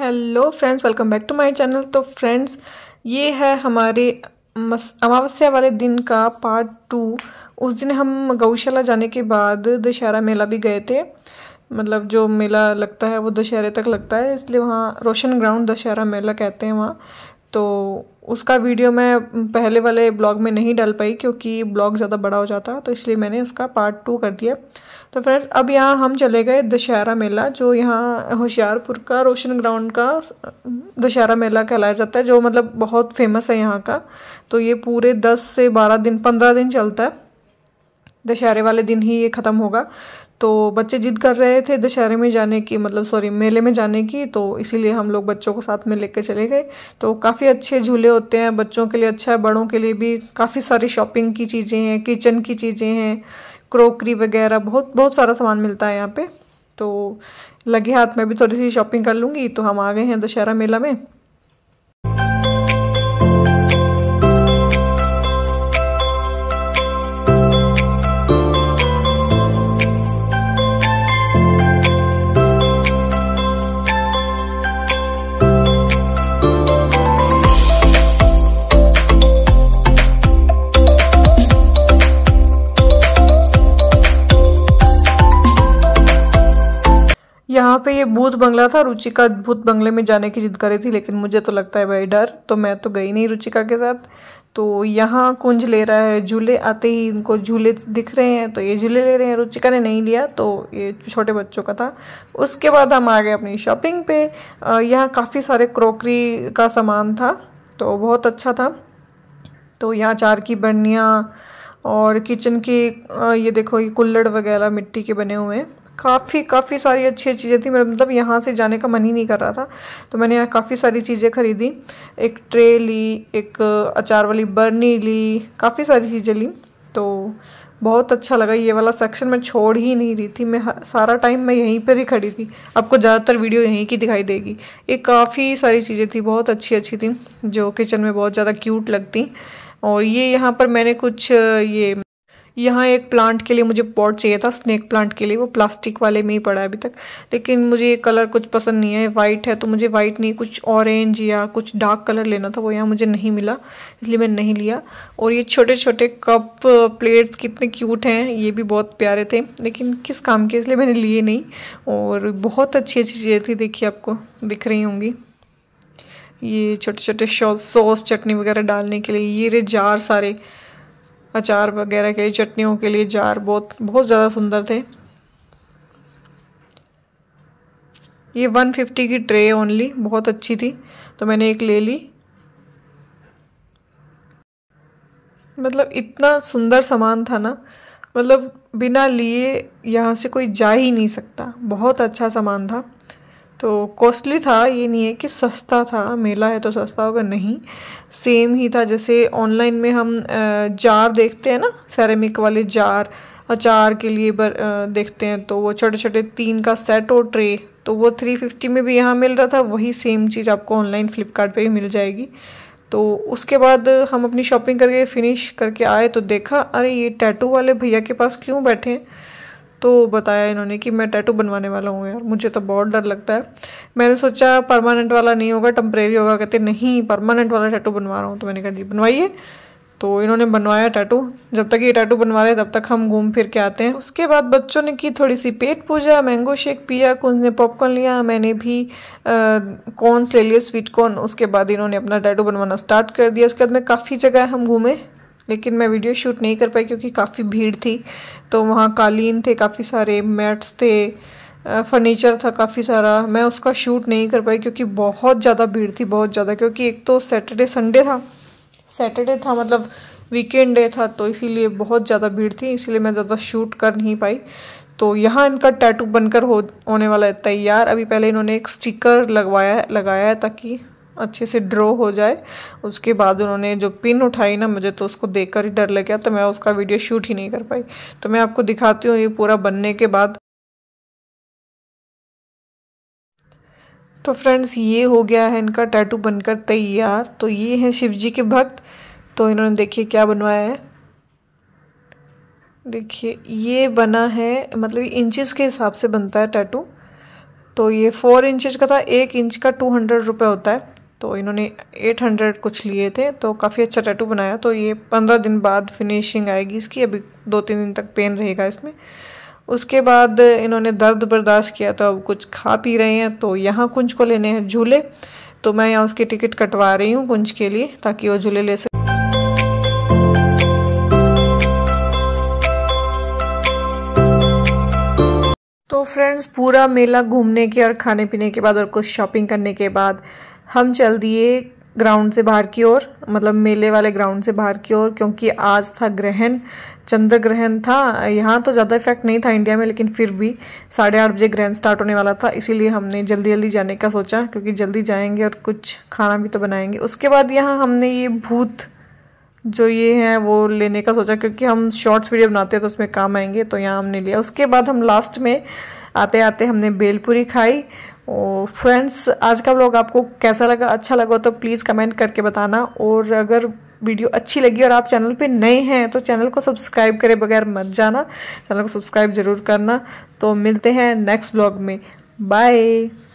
hello friends welcome back to my channel तो friends ये है हमारे अमावस्या वाले दिन का पार्ट टू उस दिन हम गौशाला जाने के बाद दशहरा मेला भी गए थे मतलब जो मेला लगता है वो दशहरे तक लगता है इसलिए वहाँ रोशन ग्राउंड दशहरा मेला कहते हैं वहाँ तो उसका वीडियो मैं पहले वाले ब्लॉग में नहीं डाल पाई क्योंकि ब्लॉग ज़्यादा बड़ा हो जाता तो इसलिए मैंने उसका पार्ट टू कर दिया तो फ्रेंड्स अब यहाँ हम चले गए दशहरा मेला जो यहाँ होशियारपुर का रोशन ग्राउंड का दशहरा मेला कहलाया जाता है जो मतलब बहुत फेमस है यहाँ का तो ये पूरे दस से बारह दिन पंद्रह दिन चलता है दशहरे वाले दिन ही ये ख़त्म होगा तो बच्चे जिद कर रहे थे दशहरे में जाने की मतलब सॉरी मेले में जाने की तो इसीलिए हम लोग बच्चों को साथ में लेके चले गए तो काफ़ी अच्छे झूले होते हैं बच्चों के लिए अच्छा है बड़ों के लिए भी काफ़ी सारी शॉपिंग की चीज़ें हैं किचन की चीज़ें हैं क्रोकरी वगैरह बहुत बहुत सारा सामान मिलता है यहाँ पे तो लगे हाथ मैं भी थोड़ी सी शॉपिंग कर लूँगी तो हम आ गए हैं दशहरा मेला में यहाँ पे ये भूत बंगला था रुचिका भूत बंगले में जाने की जिद करी थी लेकिन मुझे तो लगता है भाई डर तो मैं तो गई नहीं रुचिका के साथ तो यहाँ कुंज ले रहा है झूले आते ही इनको झूले दिख रहे हैं तो ये झूले ले रहे हैं रुचिका ने नहीं लिया तो ये छोटे बच्चों का था उसके बाद हम आ गए अपनी शॉपिंग पे यहाँ काफ़ी सारे क्रॉकरी का सामान था तो बहुत अच्छा था तो यहाँ चार की बर्नियाँ और किचन की ये देखो ये कुल्लड़ वगैरह मिट्टी के बने हुए हैं काफ़ी काफ़ी सारी अच्छी चीज़ें थी मेरा मतलब यहाँ से जाने का मन ही नहीं कर रहा था तो मैंने यहाँ काफ़ी सारी चीज़ें खरीदी एक ट्रे ली एक अचार वाली बर्नी ली काफ़ी सारी चीज़ें ली तो बहुत अच्छा लगा ये वाला सेक्शन मैं छोड़ ही नहीं रही थी मैं सारा टाइम मैं यहीं पर ही खड़ी थी आपको ज़्यादातर वीडियो यहीं की दिखाई देगी ये काफ़ी सारी चीज़ें थी बहुत अच्छी अच्छी थी जो किचन में बहुत ज़्यादा क्यूट लगती और ये यहाँ पर मैंने कुछ ये यहाँ एक प्लांट के लिए मुझे पॉट चाहिए था स्नेक प्लांट के लिए वो प्लास्टिक वाले में ही पड़ा है अभी तक लेकिन मुझे ये कलर कुछ पसंद नहीं है वाइट है तो मुझे वाइट नहीं कुछ ऑरेंज या कुछ डार्क कलर लेना था वो यहाँ मुझे नहीं मिला इसलिए मैंने नहीं लिया और ये छोटे छोटे कप प्लेट्स कितने क्यूट हैं ये भी बहुत प्यारे थे लेकिन किस काम के इसलिए मैंने लिए नहीं और बहुत अच्छी अच्छी चीज़ें थी देखिए आपको दिख रही होंगी ये छोटे छोटे सॉस चटनी वगैरह डालने के लिए ये रे जार सारे अचार वगैरह के लिए चटनियों के लिए जार बहुत बहुत ज़्यादा सुंदर थे ये 150 की ट्रे ओनली बहुत अच्छी थी तो मैंने एक ले ली मतलब इतना सुंदर सामान था ना मतलब बिना लिए यहाँ से कोई जा ही नहीं सकता बहुत अच्छा सामान था तो कॉस्टली था ये नहीं है कि सस्ता था मेला है तो सस्ता होगा नहीं सेम ही था जैसे ऑनलाइन में हम जार देखते हैं ना सैरेमिक वाले जार अचार के लिए बर, देखते हैं तो वो छोटे छोटे तीन का सेट और ट्रे तो वो थ्री फिफ्टी में भी यहाँ मिल रहा था वही सेम चीज़ आपको ऑनलाइन फ्लिपकार्ट पे भी मिल जाएगी तो उसके बाद हम अपनी शॉपिंग करके फिनिश करके आए तो देखा अरे ये टैटू वाले भैया के पास क्यों बैठे हैं तो बताया इन्होंने कि मैं टैटू बनवाने वाला हूँ यार मुझे तो बहुत डर लगता है मैंने सोचा परमानेंट वाला नहीं होगा टम्परेरी होगा कहते नहीं परमानेंट वाला टैटू बनवा रहा हूँ तो मैंने कहा जी बनवाइए तो इन्होंने बनवाया टैटू जब तक ये टैटू बनवा रहे तब तक हम घूम फिर के आते हैं उसके बाद बच्चों ने की थोड़ी सी पेट पूजा मैंगो शेक पिया कुंज ने पॉपकॉर्न लिया मैंने भी कॉर्नस ले लिए स्वीट कॉर्न उसके बाद इन्होंने अपना टैटू बनवाना स्टार्ट कर दिया उसके बाद में काफ़ी जगह हम घूमे लेकिन मैं वीडियो शूट नहीं कर पाई क्योंकि काफ़ी भीड़ थी तो वहाँ कालीन थे काफ़ी सारे मैट्स थे फर्नीचर था काफ़ी सारा मैं उसका शूट नहीं कर पाई क्योंकि बहुत ज़्यादा भीड़ थी बहुत ज़्यादा क्योंकि एक तो सैटरडे संडे था सैटरडे था मतलब वीकेंड डे था तो इसीलिए बहुत ज़्यादा भीड़ थी इसीलिए मैं ज़्यादा शूट कर नहीं पाई तो यहाँ इनका टैटू बनकर हो होने वाला है तैयार अभी पहले इन्होंने एक स्टिकर लगवाया लगाया है ताकि अच्छे से ड्रॉ हो जाए उसके बाद उन्होंने जो पिन उठाई ना मुझे तो उसको देखकर ही डर लग गया तो मैं उसका वीडियो शूट ही नहीं कर पाई तो मैं आपको दिखाती हूँ ये पूरा बनने के बाद तो फ्रेंड्स ये हो गया है इनका टैटू बनकर तैयार तो ये हैं शिव जी के भक्त तो इन्होंने देखिए क्या बनवाया है देखिए ये बना है मतलब इंचज के हिसाब से बनता है टैटू तो ये फोर इंचज का था एक इंच का टू हंड्रेड रुपये होता है तो इन्होंने 800 कुछ लिए थे तो काफ़ी अच्छा टैटू बनाया तो ये पंद्रह दिन बाद फिनिशिंग आएगी इसकी अभी दो तीन दिन तक पेन रहेगा इसमें उसके बाद इन्होंने दर्द बर्दाश्त किया तो अब कुछ खा पी रहे हैं तो यहाँ कुंज को लेने हैं झूले तो मैं यहाँ उसकी टिकट कटवा रही हूँ कुंज के लिए ताकि वो झूले ले सके तो फ्रेंड्स पूरा मेला घूमने के और खाने पीने के बाद और कुछ शॉपिंग करने के बाद हम चल दिए ग्राउंड से बाहर की ओर मतलब मेले वाले ग्राउंड से बाहर की ओर क्योंकि आज था ग्रहण चंद्र ग्रहण था यहाँ तो ज़्यादा इफेक्ट नहीं था इंडिया में लेकिन फिर भी साढ़े आठ बजे ग्रहण स्टार्ट होने वाला था इसीलिए हमने जल्दी जल्दी जाने का सोचा क्योंकि जल्दी जाएंगे और कुछ खाना भी तो बनाएंगे उसके बाद यहाँ हमने ये भूत जो ये है वो लेने का सोचा क्योंकि हम शॉर्ट्स वीडियो बनाते हैं तो उसमें काम आएंगे तो यहाँ हमने लिया उसके बाद हम लास्ट में आते आते हमने बेलपुरी खाई और फ्रेंड्स आज का ब्लॉग आपको कैसा लगा अच्छा लगा तो प्लीज़ कमेंट करके बताना और अगर वीडियो अच्छी लगी और आप चैनल पे नए हैं तो चैनल को सब्सक्राइब करे बगैर मत जाना चैनल को सब्सक्राइब ज़रूर करना तो मिलते हैं नेक्स्ट ब्लॉग में बाय